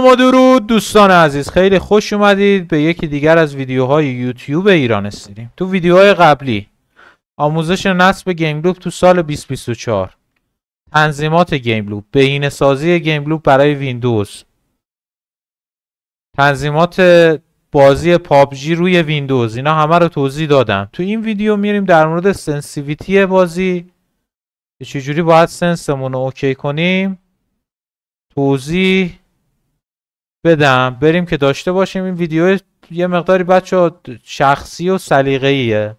سلام دوستان عزیز خیلی خوش اومدید به یکی دیگر از ویدیوهای یوتیوب ایران استریم تو ویدیوهای قبلی آموزش نصب گیم لوب تو سال 2024 تنظیمات گیم لوب بهینه سازی گیم برای ویندوز تنظیمات بازی پابجی روی ویندوز اینا همه رو توضیح دادم تو این ویدیو میریم در مورد سنسیویتی بازی چجوری باید سنسمون رو اوکی کنیم توضیح بدم بریم که داشته باشیم این ویدیو یه مقداری بچه شخصی و سلیقه‌ایه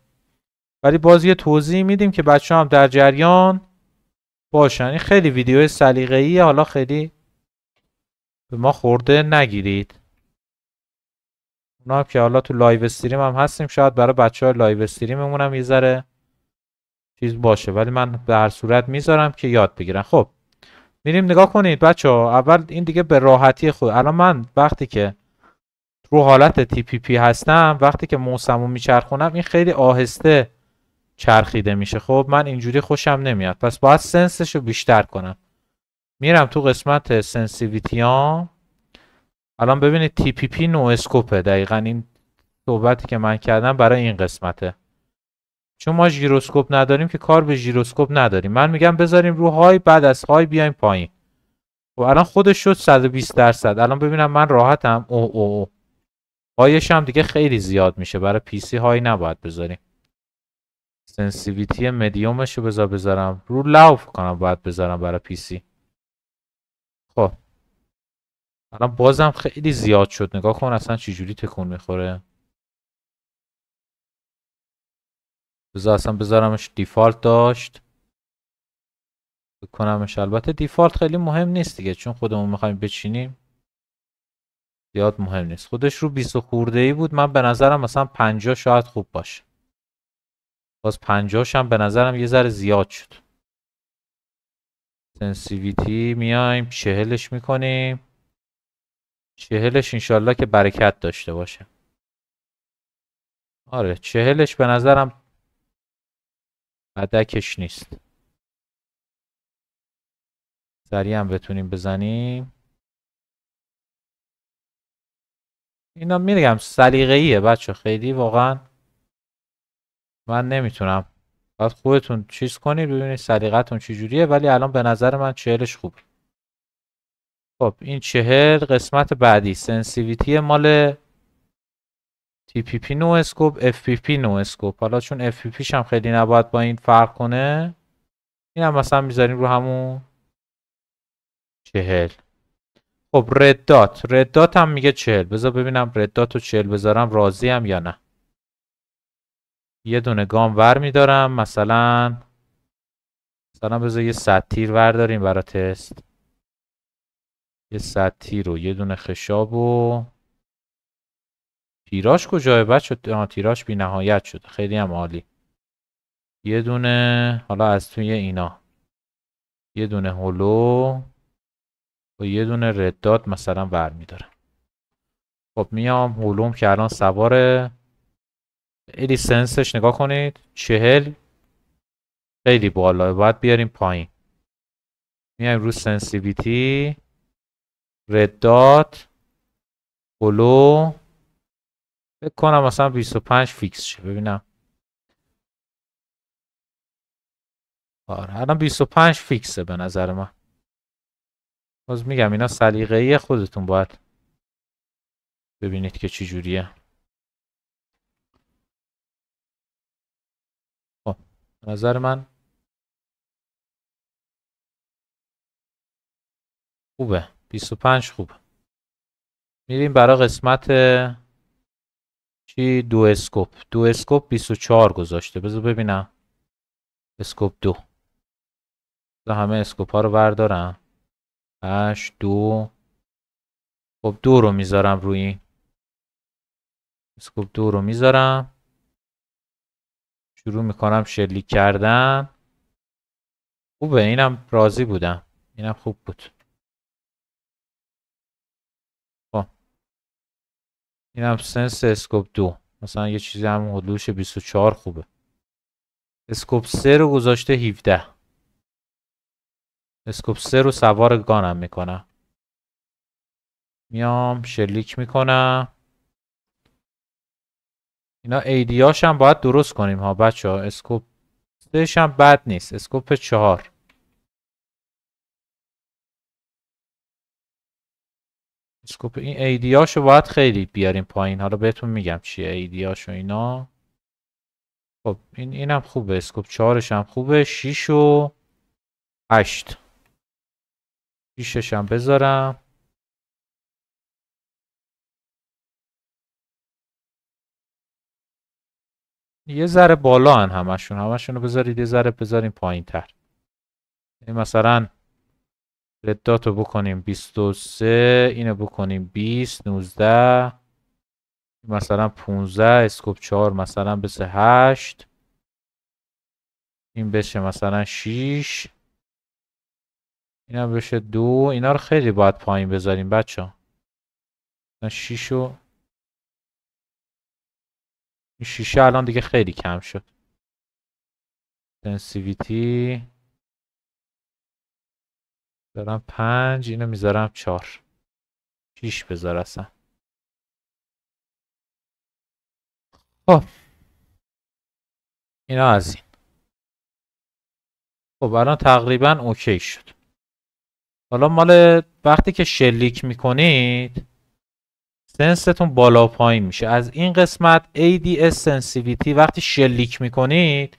ولی باز یه توضیح میدیم که بچه هم در جریان باشن این خیلی ویدیو سلیقه‌ایه حالا خیلی به ما خورده نگیرید اونا که حالا تو لایو استریم هم هستیم شاید برای بچه های لایو استریممون هم یه ذره چیز باشه ولی من به هر صورت میذارم که یاد بگیرن خب میریم نگاه کنید بچه ها اول این دیگه به راحتی خود الان من وقتی که رو حالت تی پی پی هستم وقتی که موسمو میچرخونم این خیلی آهسته چرخیده میشه خب من اینجوری خوشم نمیاد پس باید سنسش رو بیشتر کنم میرم تو قسمت سنسیویتی ها الان ببینید تی پی پی نو اسکوپه دقیقا این صحبتی که من کردم برای این قسمته چون ما ژیروسکوپ نداریم که کار به ژیروسکوپ نداریم من میگم بذاریم رو های بعد از های بیایم پایین و خب الان خودش شد 120 درصد الان ببینم من راحتم او او او هایش هم دیگه خیلی زیاد میشه برای پی سی های نباید بذاریم سنسیویتی مدیومش رو بذار بذارم رو لاف کنم باید بذارم برای پی سی خب الان بازم خیلی زیاد شد نگاه کن اصلا چجوری تکون میخوره بذار اصلا بذارمش دیفالت داشت بکنمش البته دیفالت خیلی مهم نیست دیگه چون خودمون میخوایم بچینیم زیاد مهم نیست خودش رو 20 خورده ای بود من به نظرم مثلا 50 شاید خوب باشه باز 50 هم به نظرم یه ذره زیاد شد سنسیویتی میایم چهلش میکنیم چهلش انشالله که برکت داشته باشه آره چهلش به نظرم بدکش نیست سریع هم بتونیم بزنیم اینا میگم سلیقه ایه بچه خیلی واقعا من نمیتونم باید خودتون چیز کنید ببینید سلیقتون چجوریه ولی الان به نظر من چهلش خوب خب این چهل قسمت بعدی سنسیویتی مال TPP نو اسکوپ FPP نو اسکوپ حالا چون FPP هم خیلی نباید با این فرق کنه اینم هم مثلا میذاریم رو همون چهل خب رد دات رد دات هم میگه چهل بذار ببینم رد دات و چهل بذارم راضی یا نه یه دونه گام ور میدارم مثلا مثلا بذار یه سطیر تیر ور داریم برای تست یه صد رو. و یه دونه خشاب و تیراش شد؟ بچه تیراش بی نهایت شده خیلی هم عالی یه دونه حالا از توی اینا یه دونه هلو و یه دونه ردات مثلا ور خب میام هلوم که الان سواره سنسش نگاه کنید چهل خیلی بالا باید بیاریم پایین میام رو سنسیویتی رداد هلو فکر کنم مثلا 25 فیکس شه ببینم آره الان 25 فیکسه به نظر من باز میگم اینا سلیقه ای خودتون باید ببینید که چی جوریه خب نظر من خوبه 25 خوبه میریم برای قسمت چی دو اسکوپ دو اسکوپ 24 گذاشته بذار ببینم اسکوپ دو همه اسکوپ ها رو بردارم 8 دو خب دو رو میذارم روی اسکوپ دو رو میذارم شروع میکنم شلیک کردن خوبه اینم راضی بودم اینم خوب بود این هم سنس اسکوپ دو مثلا یه چیزی هم حدوش 24 خوبه اسکوپ 3 رو گذاشته 17 اسکوپ 3 رو سوار گانم میکنم میام شلیک میکنم اینا ایدیاش هم باید درست کنیم ها بچه ها اسکوپ 3 هم بد نیست اسکوپ 4 اسکوپ این ایدیاشو باید خیلی بیاریم پایین حالا بهتون میگم چیه ایدیاشو اینا خب این اینم خوبه اسکوپ چهارش هم خوبه شیش و هشت. 6 هم بذارم یه ذره بالا هن همشون همشون رو بذارید یه ذره بذاریم پایین تر مثلا ردات رو بکنیم 23 اینو بکنیم 20 19 مثلا 15 اسکوپ 4 مثلا بسه 8 این بشه مثلا 6 اینا بشه 2 اینا رو خیلی باید پایین بذاریم بچه ها 6 و این 6 الان دیگه خیلی کم شد دنسیویتی دارم پنج اینو میذارم چهار شیش بذار اصلا خب اینا از این خب الان تقریبا اوکی شد حالا مال وقتی که شلیک میکنید سنستون بالا پایین میشه از این قسمت ADS sensitivity وقتی شلیک میکنید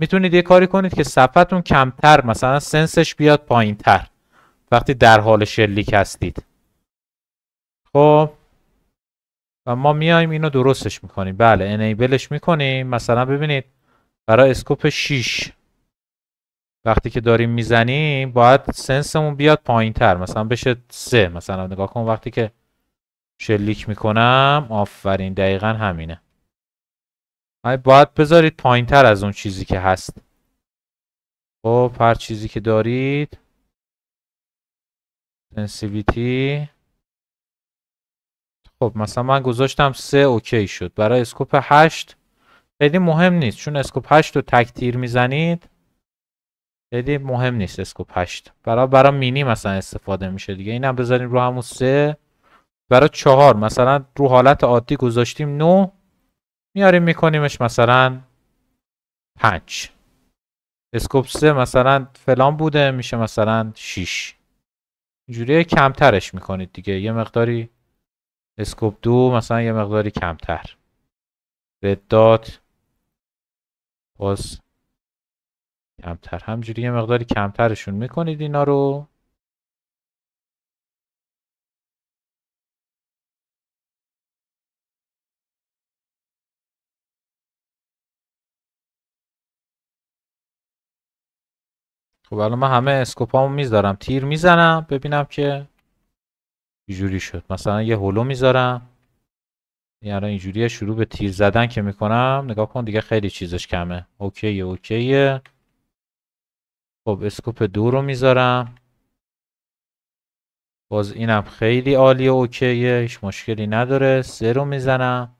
میتونید یه کاری کنید که صفحتون کمتر مثلا سنسش بیاد پایین تر وقتی در حال شلیک هستید خب و ما میایم اینو درستش میکنیم بله انیبلش میکنیم مثلا ببینید برای اسکوپ 6 وقتی که داریم میزنیم باید سنسمون بیاد پایین تر مثلا بشه 3 مثلا نگاه کن وقتی که شلیک میکنم آفرین دقیقا همینه باید بذارید پایین تر از اون چیزی که هست خب هر چیزی که دارید سنسیویتی خب مثلا من گذاشتم 3 اوکی شد برای اسکوپ 8 خیلی مهم نیست چون اسکوپ 8 رو تک تیر میزنید خیلی مهم نیست اسکوپ 8 برای برای مینی مثلا استفاده میشه دیگه اینم بذاریم رو همون 3 برای 4 مثلا رو حالت عادی گذاشتیم 9 میاریم میکنیمش مثلا 5 اسکوپ 3 مثلا فلان بوده میشه مثلا 6 اینجوری کمترش میکنید دیگه یه مقداری اسکوپ دو مثلا یه مقداری کمتر رد دات باز کمتر همجوری یه مقداری کمترشون میکنید اینا رو خب الان من همه اسکوپامو میذارم تیر میزنم ببینم که اینجوری شد مثلا یه هولو میذارم یعنی اینجوری شروع به تیر زدن که میکنم نگاه کن دیگه خیلی چیزش کمه اوکیه اوکیه خب اسکوپ دو رو میذارم باز اینم خیلی عالیه اوکیه هیچ مشکلی نداره سه رو میزنم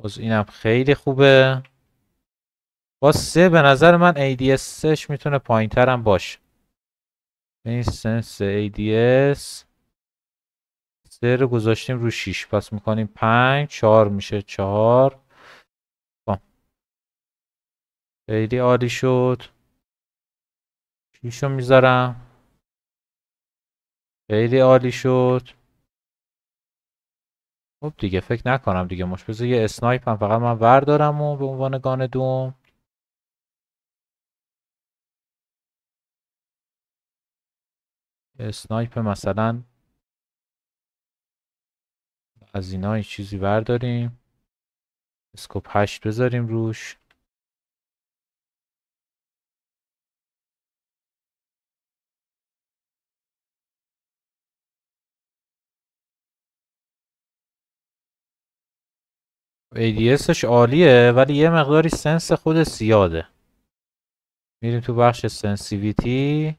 باز اینم خیلی خوبه با سه به نظر من ADSش میتونه پایین هم باشه این سنس ADS سه رو گذاشتیم رو 6 پس میکنیم 5 4 میشه 4 خب. خیلی عالی شد 6 رو میذارم خیلی عالی شد خب دیگه فکر نکنم دیگه مش یه اسنایپ هم فقط من وردارم و به عنوان گان دوم اسنایپ مثلا از اینا یه چیزی برداریم اسکوپ هشت بذاریم روش ADSش عالیه ولی یه مقداری سنس خود زیاده میریم تو بخش سنسیویتی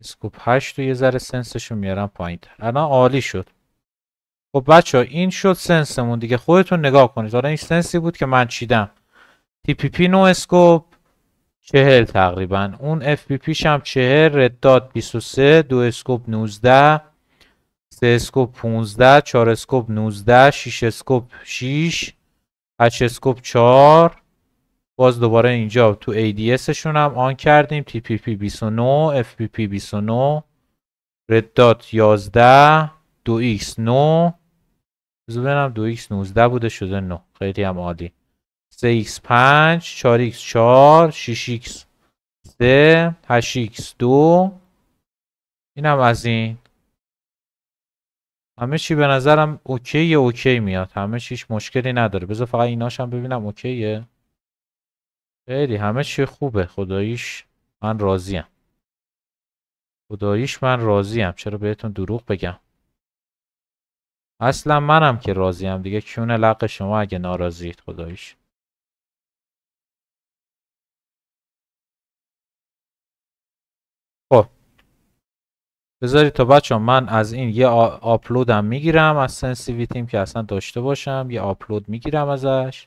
اسکوپ 8 رو یه ذره سنسش رو میارم پایین الان عالی شد خب بچه ها این شد سنسمون دیگه خودتون نگاه کنید حالا این سنسی بود که من چیدم تی پی پی نو اسکوپ چهل تقریبا اون اف پی پیش هم چهل رد دات 23 دو اسکوپ 19 سه اسکوپ 15 چهار اسکوپ 19 6 اسکوپ 6 8 اسکوپ 4 باز دوباره اینجا تو ADS شون هم آن کردیم TPP 29 FPP 29 Red دات 11 2x 9 ببینم 2x 19 بوده شده 9 خیلی هم عالی 3x 5 4x 4 6x 3 8x 2 اینم از این همه چی به نظرم اوکیه اوکی میاد همه چیش مشکلی نداره بذار فقط ایناش هم ببینم اوکیه خیلی همه چی خوبه خداییش من راضیم خداییش من راضیم چرا بهتون دروغ بگم اصلا منم که راضیم دیگه کیون لق شما اگه ناراضیید خداییش خب بذارید تا بچه من از این یه آپلودم میگیرم از سنسیویتیم که اصلا داشته باشم یه آپلود میگیرم ازش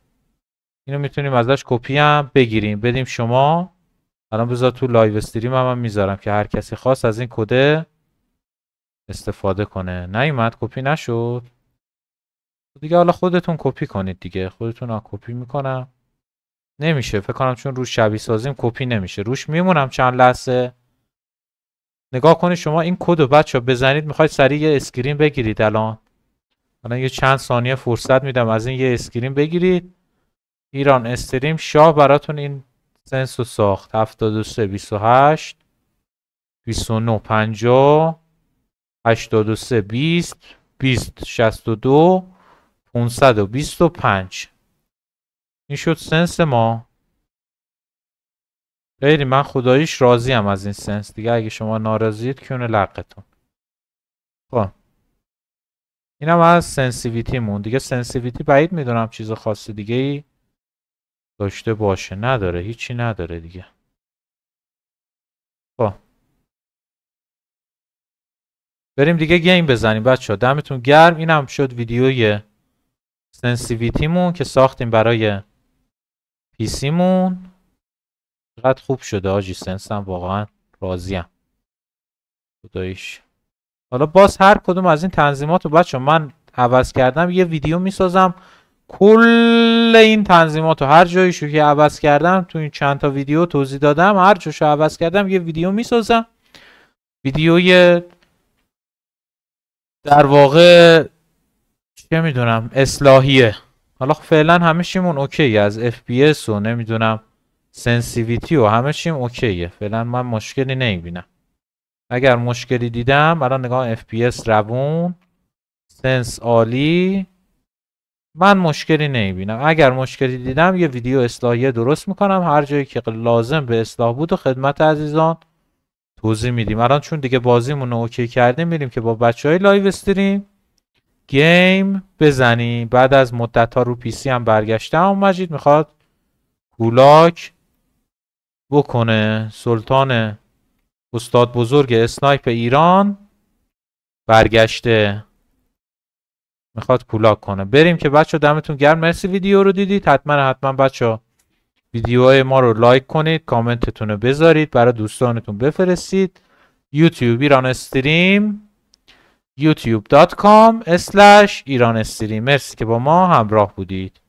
اینو میتونیم ازش کپی هم بگیریم بدیم شما الان بذار تو لایو استریم هم, هم میذارم که هر کسی خواست از این کده استفاده کنه نیومد کپی نشد دیگه حالا خودتون کپی کنید دیگه خودتون ها کپی میکنم نمیشه فکر کنم چون روش شبیه سازیم کپی نمیشه روش میمونم چند لحظه نگاه کنید شما این کد رو بچه بزنید میخواید سریع یه اسکرین بگیرید الان الان یه چند ثانیه فرصت میدم از این یه اسکرین بگیرید ایران استریم شاه براتون این سنس رو ساخت 73 28 29 50 83 20 20 62 525 این شد سنس ما خیلی من خداییش راضی هم از این سنس دیگه اگه شما ناراضیید کیونه لقتون خب اینم از سنسیویتی مون دیگه سنسیویتی بعید میدونم چیز خاص دیگه ای داشته باشه نداره هیچی نداره دیگه خب بریم دیگه گیم بزنیم بچه ها دمتون گرم اینم شد ویدیوی سنسیویتیمون که ساختیم برای پیسیمون چقدر خوب شده آجی هم واقعا راضیم خدایش. حالا باز هر کدوم از این تنظیمات رو بچه من عوض کردم یه ویدیو میسازم کل این تنظیمات رو هر جایشو که عوض کردم تو این چند تا ویدیو توضیح دادم هر جاشو عوض کردم یه ویدیو میسازم ویدیوی در واقع چه میدونم اصلاحیه حالا خب فعلا همه چیمون اوکی از FPS و نمیدونم سنسیویتی و همه چیم اوکیه فعلا من مشکلی نمیبینم اگر مشکلی دیدم الان نگاه FPS روون سنس عالی من مشکلی نمیبینم اگر مشکلی دیدم یه ویدیو اصلاحیه درست میکنم هر جایی که لازم به اصلاح بود و خدمت عزیزان توضیح میدیم الان چون دیگه بازیمون رو اوکی کردیم میریم که با بچه های لایو استریم گیم بزنیم بعد از مدت ها رو پی سی هم برگشته هم مجید میخواد کولاک بکنه سلطان استاد بزرگ اسنایپ ایران برگشته میخواد کولاک کنه بریم که بچه دمتون گرم مرسی ویدیو رو دیدید حتما حتما بچه ویدیوهای ما رو لایک کنید کامنتتون رو بذارید برای دوستانتون بفرستید یوتیوب ایران استریم youtube.com slash ایران استریم مرسی که با ما همراه بودید